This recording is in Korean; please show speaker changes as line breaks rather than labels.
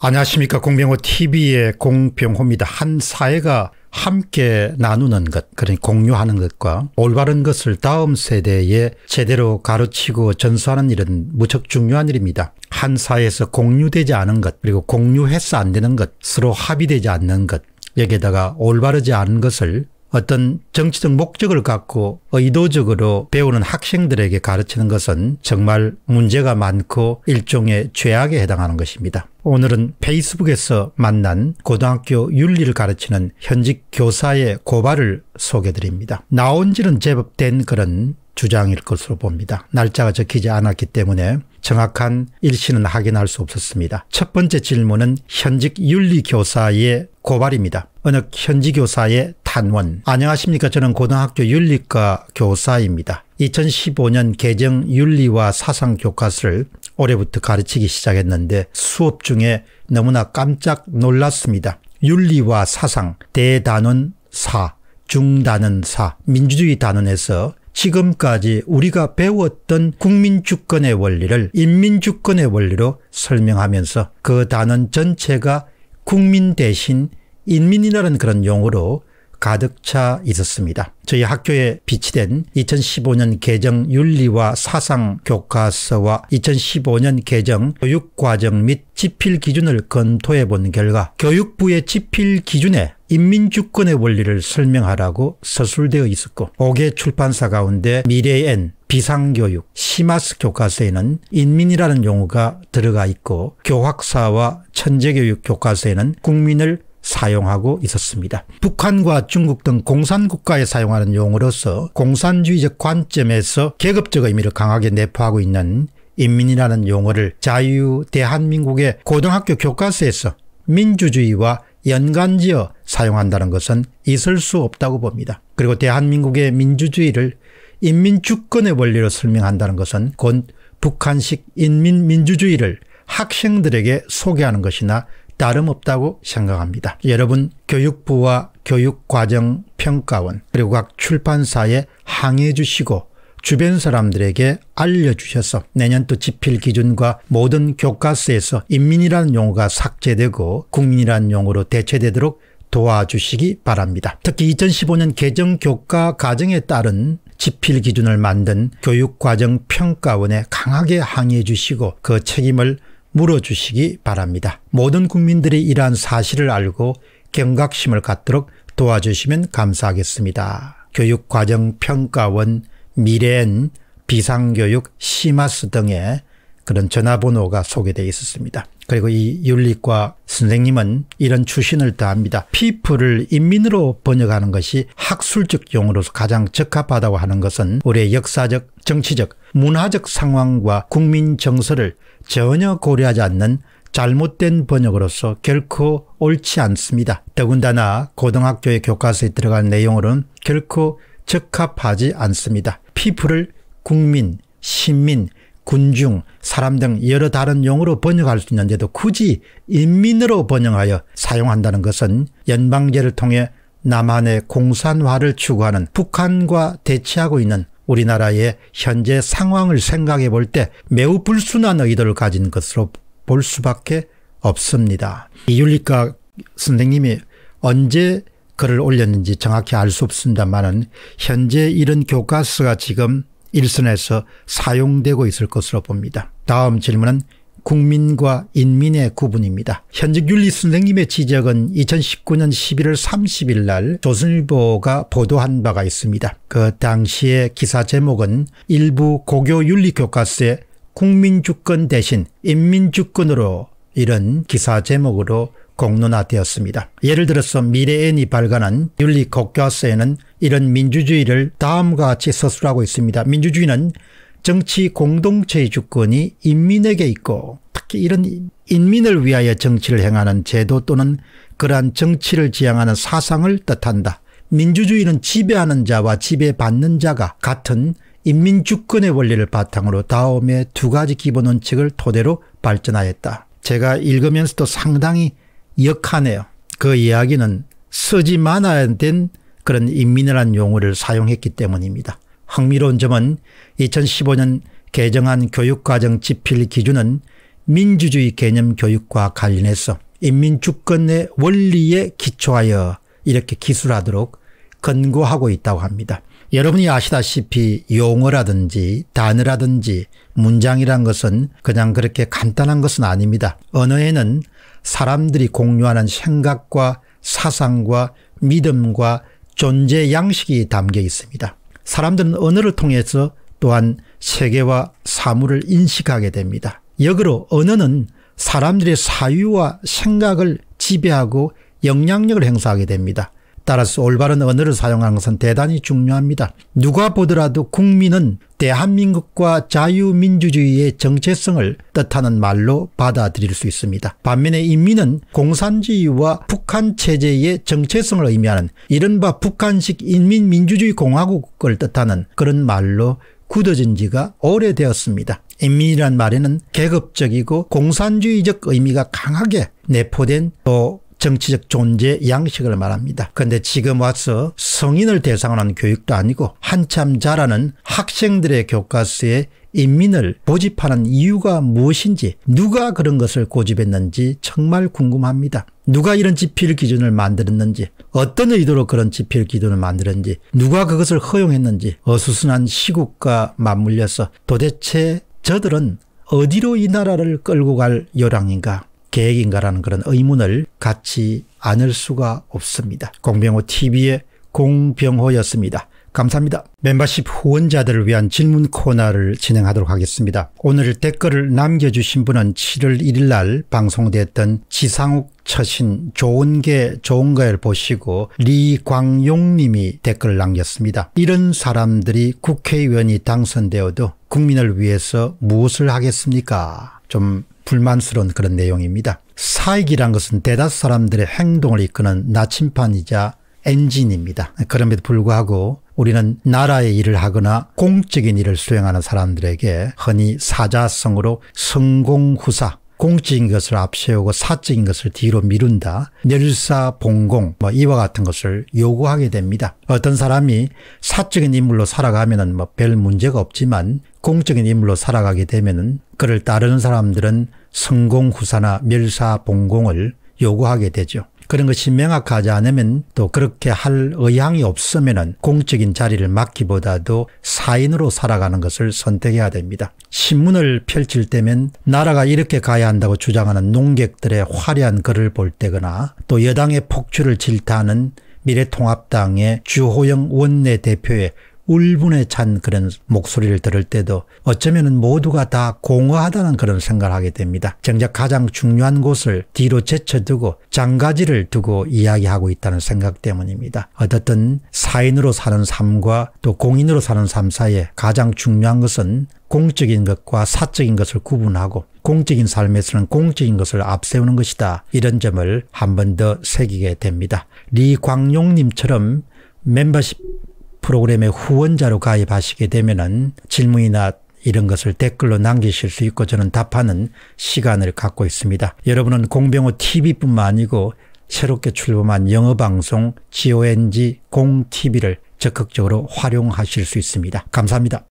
안녕하십니까 공병호 tv의 공병호입니다. 한 사회가 함께 나누는 것, 그러니 공유하는 것과 올바른 것을 다음 세대에 제대로 가르치고 전수하는 일은 무척 중요한 일입니다. 한 사회에서 공유되지 않은 것, 그리고 공유해서 안 되는 것, 서로 합의되지 않는 것, 여기에다가 올바르지 않은 것을 어떤 정치적 목적을 갖고 의도적으로 배우는 학생들에게 가르치는 것은 정말 문제가 많고 일종의 죄악에 해당하는 것입니다. 오늘은 페이스북에서 만난 고등학교 윤리를 가르치는 현직 교사의 고발을 소개드립니다. 해 나온 지는 제법 된 그런 주장일 것으로 봅니다. 날짜가 적히지 않았기 때문에 정확한 일시는 확인할 수 없었습니다. 첫 번째 질문은 현직 윤리교사의 고발입니다. 어느 현직교사의 한원. 안녕하십니까. 저는 고등학교 윤리과 교사입니다. 2015년 개정 윤리와 사상 교과서를 올해부터 가르치기 시작했는데 수업 중에 너무나 깜짝 놀랐습니다. 윤리와 사상, 대단원 사, 중단원 사, 민주주의 단원에서 지금까지 우리가 배웠던 국민주권의 원리를 인민주권의 원리로 설명하면서 그 단원 전체가 국민 대신 인민이라는 그런 용어로 가득 차 있었습니다. 저희 학교에 비치된 2015년 개정 윤리와 사상 교과서와 2015년 개정 교육과정 및 지필 기준을 검토해 본 결과 교육부의 지필 기준에 인민주권의 원리를 설명하라고 서술되어 있었고 5개 출판사 가운데 미래엔 비상교육, 시마스 교과서에는 인민이라는 용어가 들어가 있고 교학사와 천재교육 교과서에는 국민을 사용하고 있었습니다. 북한과 중국 등 공산국가에 사용하는 용어로서 공산주의적 관점에서 계급적 의미를 강하게 내포하고 있는 인민이라는 용어를 자유 대한민국의 고등학교 교과서에서 민주주의와 연관지어 사용한다는 것은 있을 수 없다고 봅니다. 그리고 대한민국의 민주주의를 인민주권의 원리로 설명한다는 것은 곧 북한식 인민민주주의를 학생들에게 소개하는 것이나 다름없다고 생각합니다. 여러분 교육부와 교육과정평가원 그리고 각 출판사에 항의해 주시고 주변 사람들에게 알려주셔서 내년 도 지필 기준과 모든 교과서에서 인민이라는 용어가 삭제되고 국민이라는 용어로 대체되도록 도와주시기 바랍니다. 특히 2015년 개정 교과 과정에 따른 지필 기준을 만든 교육과정평가원에 강하게 항의해 주시고 그 책임을 물어주시기 바랍니다. 모든 국민들이 이러한 사실을 알고 경각심을 갖도록 도와주시면 감사하겠습니다. 교육과정평가원, 미래엔, 비상교육, 시마스 등의 그런 전화번호가 소개되어 있었습니다. 그리고 이 윤리과 선생님은 이런 추신을 다합니다. 피플을 인민으로 번역하는 것이 학술적 용어로서 가장 적합하다고 하는 것은 우리의 역사적, 정치적, 문화적 상황과 국민 정서를 전혀 고려하지 않는 잘못된 번역으로서 결코 옳지 않습니다. 더군다나 고등학교의 교과서에 들어갈 내용으로는 결코 적합하지 않습니다. 피플을 국민, 시민, 군중, 사람 등 여러 다른 용어로 번역할 수 있는데도 굳이 인민으로 번역하여 사용한다는 것은 연방제를 통해 남한의 공산화를 추구하는 북한과 대치하고 있는 우리나라의 현재 상황을 생각해 볼 때 매우 불순한 의도를 가진 것으로 볼 수밖에 없습니다. 이윤리과 선생님이 언제 글을 올렸는지 정확히 알 수없습니다만 현재 이런 교과서가 지금 일선에서 사용되고 있을 것으로 봅니다. 다음 질문은 국민과 인민의 구분입니다. 현직 윤리 선생님의 지적은 2019년 11월 30일 날 조선일보가 보도한 바가 있습니다. 그 당시의 기사 제목은 일부 고교 윤리 교과서에 국민주권 대신 인민주권으로 이런 기사 제목으로 공론화되었습니다. 예를 들어서 미래엔이 발간한 윤리 교서에는 이런 민주주의를 다음과 같이 서술하고 있습니다. 민주주의는 정치 공동체의 주권이 인민에게 있고 특히 이런 인민을 위하여 정치를 행하는 제도 또는 그러한 정치를 지향하는 사상을 뜻한다. 민주주의는 지배하는 자와 지배받는 자가 같은 인민주권의 원리를 바탕으로 다음에 두 가지 기본 원칙을 토대로 발전하였다. 제가 읽으면서도 상당히 역하네요. 그 이야기는 쓰지 말아야 된 그런 인민이라는 용어를 사용했기 때문입니다. 흥미로운 점은 2015년 개정한 교육과정 지필 기준은 민주주의 개념 교육과 관련해서 인민주권의 원리에 기초하여 이렇게 기술하도록 권고하고 있다고 합니다. 여러분이 아시다시피 용어라든지 단어라든지 문장이란 것은 그냥 그렇게 간단한 것은 아닙니다. 언어에는 사람들이 공유하는 생각과 사상과 믿음과 존재 양식이 담겨 있습니다. 사람들은 언어를 통해서 또한 세계와 사물을 인식하게 됩니다. 역으로 언어는 사람들의 사유와 생각을 지배하고 영향력을 행사하게 됩니다. 따라서 올바른 언어를 사용하는 것은 대단히 중요합니다. 누가 보더라도 국민은 대한민국과 자유민주주의의 정체성을 뜻하는 말로 받아들일 수 있습니다. 반면에 인민은 공산주의와 북한 체제의 정체성을 의미하는 이른바 북한식 인민민주주의 공화국을 뜻하는 그런 말로 굳어진 지가 오래되었습니다. 인민이란 말에는 계급적이고 공산주의적 의미가 강하게 내포된 또 정치적 존재 양식을 말합니다. 그런데 지금 와서 성인을 대상으로 한 교육도 아니고 한참 자라는 학생들의 교과서에 인민을 고집하는 이유가 무엇인지 누가 그런 것을 고집했는지 정말 궁금합니다. 누가 이런 지필 기준을 만들었는지 어떤 의도로 그런 지필 기준을 만들었는지 누가 그것을 허용했는지 어수선한 시국과 맞물려서 도대체 저들은 어디로 이 나라를 끌고 갈 요량인가 계획인가라는 그런 의문을 갖지 않을 수가 없습니다. 공병호 TV의 공병호였습니다. 감사합니다. 멤버십 후원자들을 위한 질문 코너를 진행하도록 하겠습니다. 오늘 댓글을 남겨주신 분은 7월 1일 날 방송됐던 지상욱 처신 좋은 게 좋은 거를 보시고 리광용 님이 댓글을 남겼습니다. 이런 사람들이 국회의원이 당선되어도 국민을 위해서 무엇을 하겠습니까? 좀 불만스러운 그런 내용입니다. 사익이란 것은 대다수 사람들의 행동을 이끄는 나침판이자 엔진입니다. 그럼에도 불구하고 우리는 나라의 일을 하거나 공적인 일을 수행하는 사람들에게 흔히 사자성으로 성공후사 공적인 것을 앞세우고 사적인 것을 뒤로 미룬다. 열사 봉공 뭐 이와 같은 것을 요구하게 됩니다. 어떤 사람이 사적인 인물로 살아가면은 뭐별 문제가 없지만 공적인 인물로 살아가게 되면은 그를 따르는 사람들은 성공 후사나 멸사 봉공을 요구하게 되죠. 그런 것이 명확하지 않으면 또 그렇게 할 의향이 없으면 공적인 자리를 맡기보다도 사인으로 살아가는 것을 선택해야 됩니다. 신문을 펼칠 때면 나라가 이렇게 가야 한다고 주장하는 농객들의 화려한 글을 볼 때거나 또 여당의 폭주를 질타하는 미래통합당의 주호영 원내대표의 울분에 찬 그런 목소리를 들을 때도 어쩌면 모두가 다 공허하다는 그런 생각을 하게 됩니다. 정작 가장 중요한 곳을 뒤로 제쳐두고 장가지를 두고 이야기하고 있다는 생각 때문입니다. 어떻든 사인으로 사는 삶과 또 공인으로 사는 삶 사이에 가장 중요한 것은 공적인 것과 사적인 것을 구분하고 공적인 삶에서는 공적인 것을 앞세우는 것이다. 이런 점을 한 번 더 새기게 됩니다. 리광용님처럼 멤버십 프로그램의 후원자로 가입하시게 되면 질문이나 이런 것을 댓글로 남기실 수 있고 저는 답하는 시간을 갖고 있습니다. 여러분은 공병호 TV뿐만 아니고 새롭게 출범한 영어방송 GONG 공TV를 적극적으로 활용하실 수 있습니다. 감사합니다.